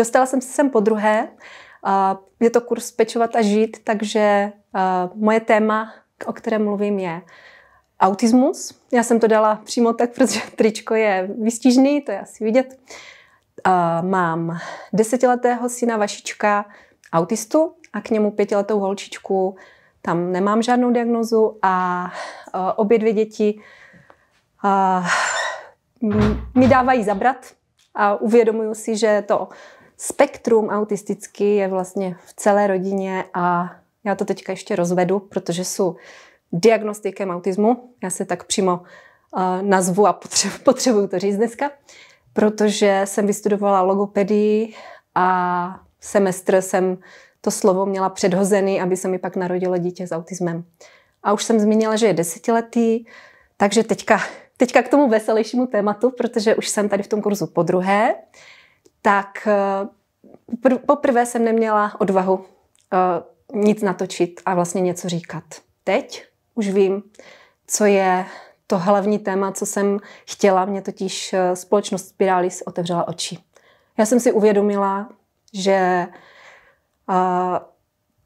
Dostala jsem se sem po druhé. Je to kurz Pečovat a žít, takže moje téma, o kterém mluvím, je autismus. Já jsem to dala přímo tak, protože tričko je vystížný, to je asi vidět. Mám desetiletého syna Vašička, autistu, a k němu pětiletou holčičku. Tam nemám žádnou diagnozu a obě dvě děti mi dávají zabrat a uvědomuju si, že to spektrum autistický je vlastně v celé rodině a já to teďka ještě rozvedu, protože jsou diagnostikem autismu. Já se tak přímo eh, nazvu a potřebu potřebuji to říct dneska, protože jsem vystudovala logopedii a semestr jsem to slovo měla předhozený, aby se mi pak narodilo dítě s autismem. A už jsem zmínila, že je desetiletý, takže teďka, teďka k tomu veselějšímu tématu, protože už jsem tady v tom kurzu po druhé tak eh, poprvé jsem neměla odvahu eh, nic natočit a vlastně něco říkat. Teď už vím, co je to hlavní téma, co jsem chtěla. Mě totiž eh, společnost Spiralis otevřela oči. Já jsem si uvědomila, že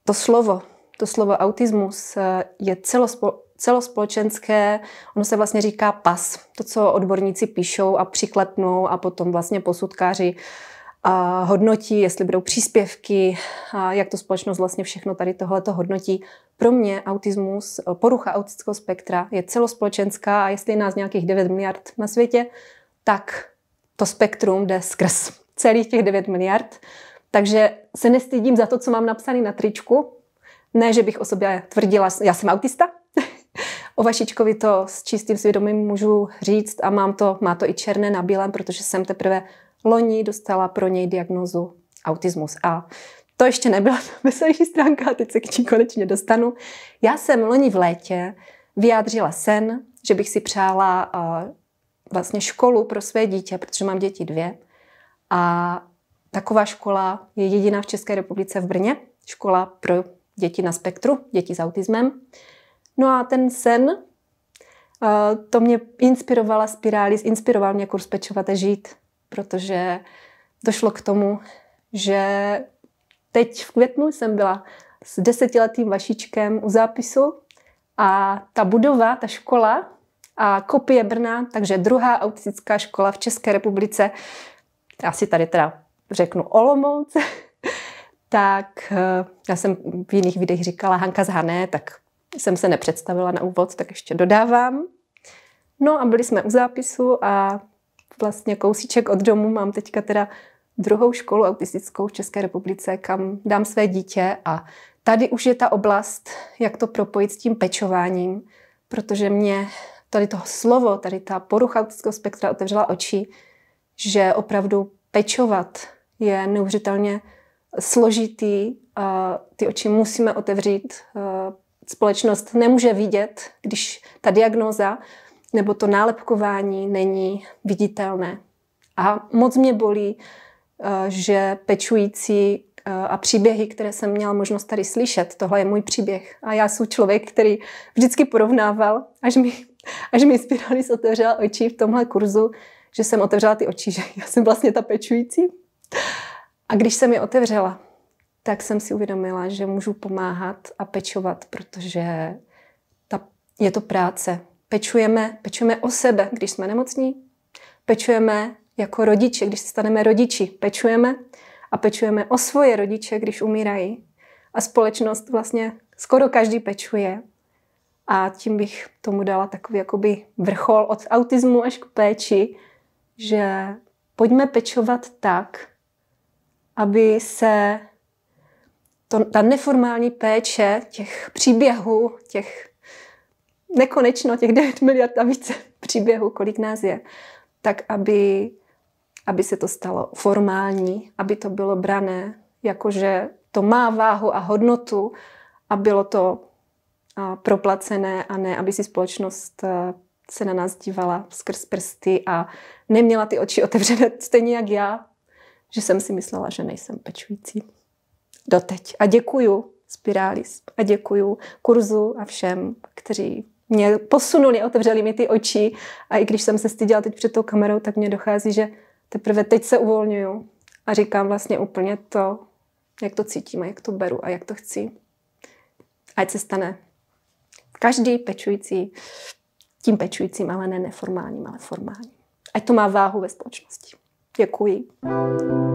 to slovo, to slovo autismus je celospo, celospolečenské, ono se vlastně říká pas, to, co odborníci píšou a přiklepnou a potom vlastně posudkáři a hodnotí, jestli budou příspěvky, a jak to společnost vlastně všechno tady tohleto hodnotí. Pro mě autismus, porucha autického spektra je celospolečenská a jestli je nás nějakých 9 miliard na světě, tak to spektrum jde skrz celých těch 9 miliard. Takže se nestydím za to, co mám napsané na tričku. Ne, že bych o sobě tvrdila, já jsem autista, O Vašičkovi to s čistým svědomím můžu říct a mám to, má to i černé na bílém, protože jsem teprve loni dostala pro něj diagnozu autismus. A to ještě nebyla veselější stránka, a teď se k ní konečně dostanu. Já jsem loni v létě vyjádřila sen, že bych si přála uh, vlastně školu pro své dítě, protože mám děti dvě. A taková škola je jediná v České republice v Brně, škola pro děti na spektru, děti s autismem. No a ten sen, eh, to mě inspirovala spirális, inspiroval mě kurz pečovat a žít, protože došlo k tomu, že teď v květnu jsem byla s desetiletým Vašičkem u zápisu a ta budova, ta škola a kopie Brna, takže druhá autistická škola v České republice, asi tady teda řeknu Olomouc, tak eh, já jsem v jiných videích říkala Hanka z Hané, tak jsem se nepředstavila na úvod, tak ještě dodávám. No a byli jsme u zápisu a vlastně kousíček od domu mám teďka teda druhou školu autistickou v České republice, kam dám své dítě a tady už je ta oblast, jak to propojit s tím pečováním, protože mě tady toho slovo, tady ta porucha autistického spektra otevřela oči, že opravdu pečovat je neuvěřitelně složitý. a Ty oči musíme otevřít eh, společnost nemůže vidět, když ta diagnóza nebo to nálepkování není viditelné. A moc mě bolí, eh, že pečující eh, a příběhy, které jsem měla možnost tady slyšet, tohle je můj příběh. A já jsem člověk, který vždycky porovnával, až mi, až mi Spiralis otevřela oči v tomhle kurzu, že jsem otevřela ty oči, že já jsem vlastně ta pečující. A když jsem je otevřela, tak jsem si uvědomila, že můžu pomáhat a pečovat, protože ta, je to práce. Pečujeme, pečujeme o sebe, když jsme nemocní, pečujeme jako rodiče, když se staneme rodiči, pečujeme a pečujeme o svoje rodiče, když umírají. A společnost vlastně skoro každý pečuje. A tím bych tomu dala takový jakoby vrchol od autismu až k péči, že pojďme pečovat tak, aby se to, ta neformální péče těch příběhů, těch nekonečno, těch 9 miliard a více příběhů, kolik nás je, tak aby, aby se to stalo formální, aby to bylo brané, jakože to má váhu a hodnotu a bylo to proplacené a ne, aby si společnost se na nás dívala skrz prsty a neměla ty oči otevřené, stejně jak já, že jsem si myslela, že nejsem pečující doteď. A děkuju Spiralis a děkuju kurzu a všem, kteří mě posunuli, otevřeli mi ty oči a i když jsem se styděla teď před tou kamerou, tak mě dochází, že teprve teď se uvolňuju a říkám vlastně úplně to, jak to cítím a jak to beru a jak to chci. Ať se stane každý pečující tím pečujícím, ale ne neformálním, ale formálním. Ať to má váhu ve společnosti. Děkuji.